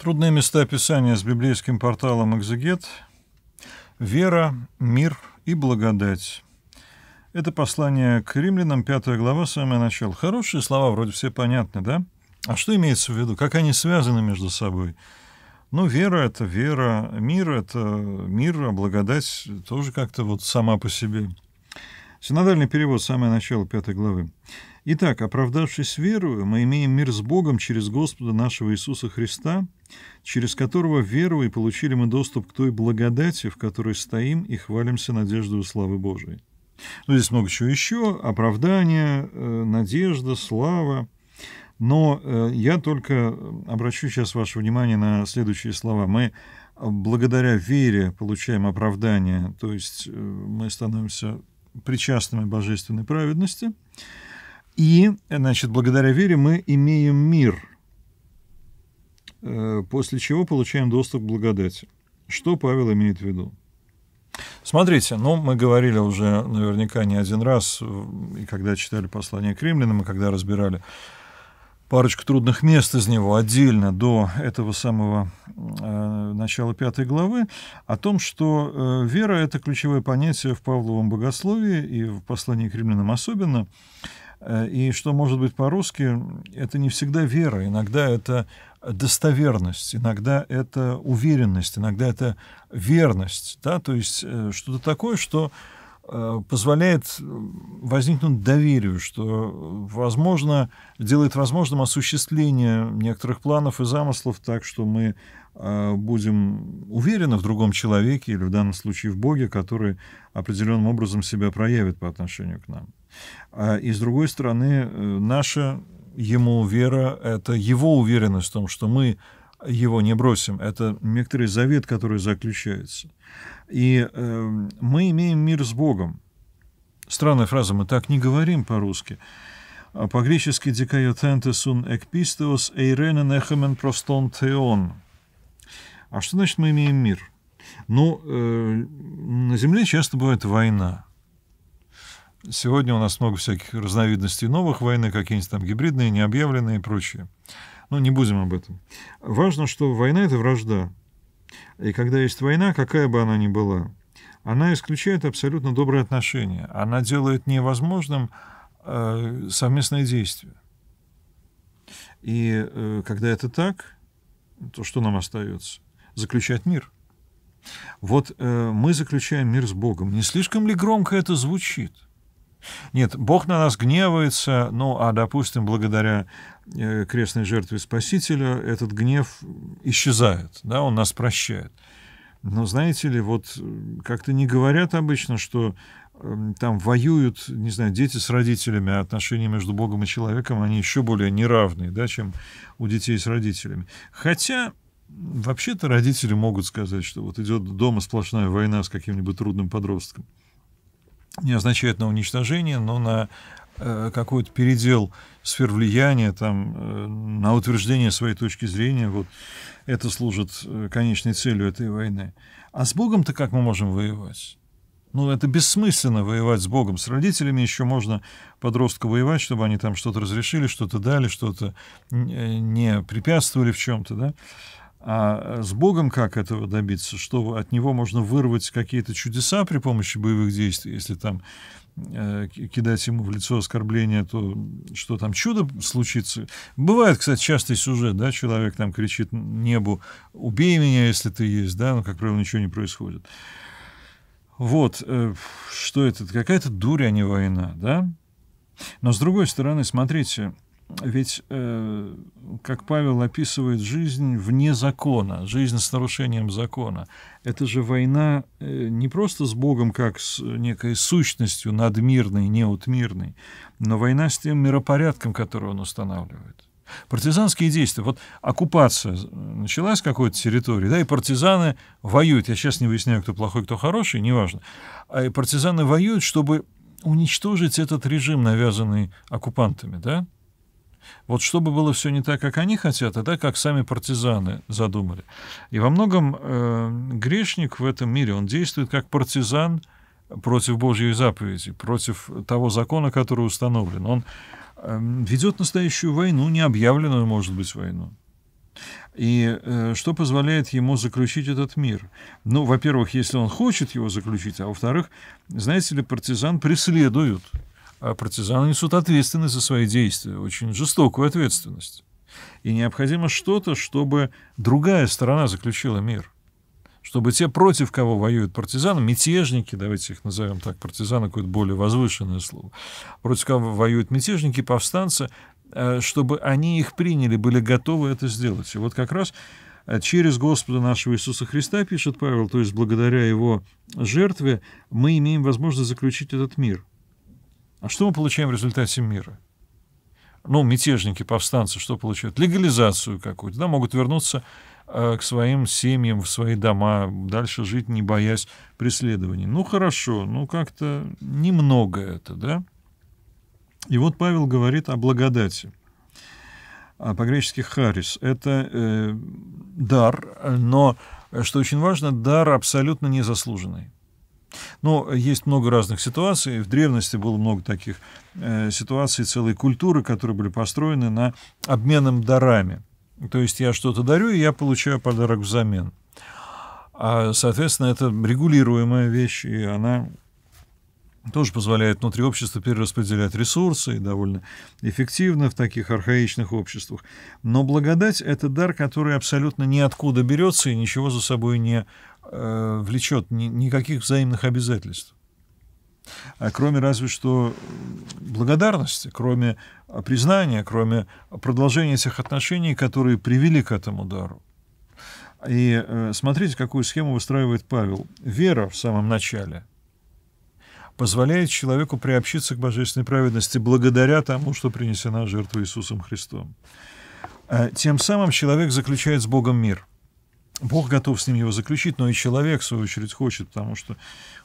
Трудные места Писания с библейским порталом «Экзегет» «Вера, мир и благодать». Это послание к римлянам, 5 глава, самое начало. Хорошие слова, вроде все понятны, да? А что имеется в виду? Как они связаны между собой? Ну, вера — это вера, мир — это мир, а благодать тоже как-то вот сама по себе. Синодальный перевод, самое начало 5 главы. «Итак, оправдавшись верою, мы имеем мир с Богом через Господа нашего Иисуса Христа, через которого веру и получили мы доступ к той благодати, в которой стоим и хвалимся надеждой славы Божией. Ну, здесь много чего еще, оправдание, э, надежда, слава. Но э, я только обращу сейчас ваше внимание на следующие слова. Мы благодаря вере получаем оправдание, то есть э, мы становимся причастными божественной праведности. И, значит, благодаря вере мы имеем мир – Э, после чего получаем доступ к благодати. Что Павел имеет в виду? Смотрите, ну, мы говорили уже наверняка не один раз, и когда читали послание к римлянам, и когда разбирали парочку трудных мест из него отдельно до этого самого э, начала пятой главы, о том, что э, вера — это ключевое понятие в Павловом богословии и в послании к римлянам особенно. Э, и что может быть по-русски, это не всегда вера, иногда это достоверность, иногда это уверенность, иногда это верность, да, то есть э, что-то такое, что э, позволяет возникнуть доверию, что, возможно, делает возможным осуществление некоторых планов и замыслов так, что мы будем уверены в другом человеке или в данном случае в Боге, который определенным образом себя проявит по отношению к нам. А, и с другой стороны, э, наша ему вера — это его уверенность в том, что мы его не бросим. Это некоторый завет, который заключается. И э, мы имеем мир с Богом. Странная фраза, мы так не говорим по-русски. А по-гречески «дикайотентес ун экпистеос эйренен эхамен простон теон». А что значит «мы имеем мир»? Ну, э, на Земле часто бывает война. Сегодня у нас много всяких разновидностей новых войны, какие-нибудь там гибридные, необъявленные и прочее. Ну не будем об этом. Важно, что война – это вражда. И когда есть война, какая бы она ни была, она исключает абсолютно добрые отношения. Она делает невозможным э, совместное действие. И э, когда это так, то что нам остается? Заключать мир. Вот э, мы заключаем мир с Богом. Не слишком ли громко это звучит? – нет, Бог на нас гневается, ну а, допустим, благодаря э, крестной жертве Спасителя этот гнев исчезает, да, он нас прощает. Но знаете ли, вот э, как-то не говорят обычно, что эм, там воюют, не знаю, дети с родителями, а отношения между Богом и человеком, они еще более неравные, да, чем у детей с родителями. Хотя, вообще-то родители могут сказать, что вот идет дома сплошная война с каким-нибудь трудным подростком не означает на уничтожение, но на э, какой-то передел сфер влияния, там, э, на утверждение своей точки зрения. Вот это служит э, конечной целью этой войны. А с Богом-то как мы можем воевать? Ну, это бессмысленно воевать с Богом. С родителями еще можно подростка воевать, чтобы они там что-то разрешили, что-то дали, что-то э, не препятствовали в чем-то, да? А э, с Богом как этого добиться? Что от него можно вырвать какие-то чудеса при помощи боевых действий, если там э, кидать ему в лицо оскорбление, то что там чудо случится? Бывает, кстати, частый сюжет, да, человек там кричит небу, убей меня, если ты есть, да, но, как правило, ничего не происходит. Вот, э, что это? Какая-то дурь, а не война, да? Но, с другой стороны, смотрите, ведь, э, как Павел описывает жизнь вне закона, жизнь с нарушением закона. Это же война э, не просто с Богом, как с некой сущностью надмирной, неутмирной, но война с тем миропорядком, который он устанавливает. Партизанские действия. Вот оккупация э, началась какой-то территории, да, и партизаны воюют. Я сейчас не выясняю, кто плохой, кто хороший, неважно. А и партизаны воюют, чтобы уничтожить этот режим, навязанный оккупантами, да? Вот чтобы было все не так, как они хотят, а так, как сами партизаны задумали. И во многом э, грешник в этом мире, он действует как партизан против Божьей заповеди, против того закона, который установлен. Он э, эм, ведет настоящую войну, необъявленную, может быть, войну. И э, что позволяет ему заключить этот мир? Ну, во-первых, если он хочет его заключить, а во-вторых, знаете ли, партизан преследуют а партизаны несут ответственность за свои действия, очень жестокую ответственность. И необходимо что-то, чтобы другая сторона заключила мир. Чтобы те, против кого воюют партизаны, мятежники, давайте их назовем так, партизаны какое-то более возвышенное слово, против кого воюют мятежники, повстанцы, э, чтобы они их приняли, были готовы это сделать. И вот как раз э, через Господа нашего Иисуса Христа, пишет Павел, то есть благодаря его жертве, мы имеем возможность заключить этот мир. А что мы получаем в результате мира? Ну, мятежники, повстанцы что получают? Легализацию какую-то, да, могут вернуться э, к своим семьям, в свои дома, дальше жить, не боясь преследований. Ну, хорошо, ну, как-то немного это, да? И вот Павел говорит о благодати. А по-гречески «харис» — это э, дар, но, э, что очень важно, дар абсолютно незаслуженный. Но есть много разных ситуаций. В древности было много таких э, ситуаций, целые культуры, которые были построены на обменом дарами. То есть я что-то дарю, и я получаю подарок взамен. А, соответственно, это регулируемая вещь, и она тоже позволяет внутри общества перераспределять ресурсы и довольно эффективно в таких архаичных обществах. Но благодать — это дар, который абсолютно ниоткуда берется и ничего за собой не э, влечет ни, никаких взаимных обязательств. А кроме разве что благодарности, кроме э, признания, кроме продолжения тех отношений, которые привели к этому дару. И э, смотрите, какую схему выстраивает Павел. Вера в самом начале позволяет человеку приобщиться к божественной праведности благодаря тому, что принесена жертва Иисусом Христом. Э, тем самым человек заключает с Богом мир – Бог готов с ним его заключить, но и человек, в свою очередь, хочет, потому что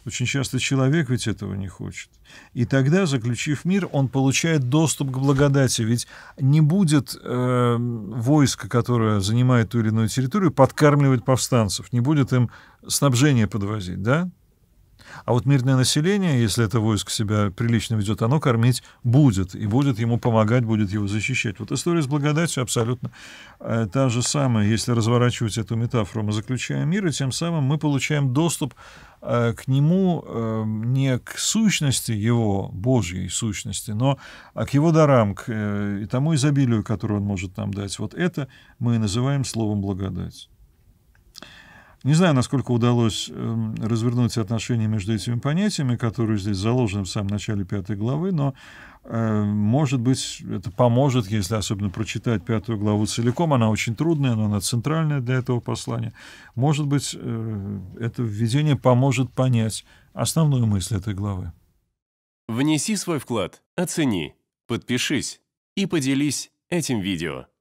очень часто человек ведь этого не хочет. И тогда, заключив мир, он получает доступ к благодати, ведь не будет э, войска, которое занимает ту или иную территорию, подкармливать повстанцев, не будет им снабжение подвозить, да? А вот мирное население, если это войско себя прилично ведет, оно кормить будет, и будет ему помогать, будет его защищать. Вот история с благодатью абсолютно э, та же самая, если разворачивать эту метафору. Мы заключаем мир, и тем самым мы получаем доступ э, к нему э, не к сущности его, Божьей сущности, но а к его дарам, к тому изобилию, которое он может нам дать. Вот это мы и называем словом благодать. Не знаю, насколько удалось эм, развернуть отношения между этими понятиями, которые здесь заложены в самом начале пятой главы, но, э, может быть, это поможет, если особенно прочитать пятую главу целиком. Она очень трудная, но она центральная для этого послания. Может быть, э, это введение поможет понять основную мысль этой главы. Внеси свой вклад, оцени, подпишись и поделись этим видео.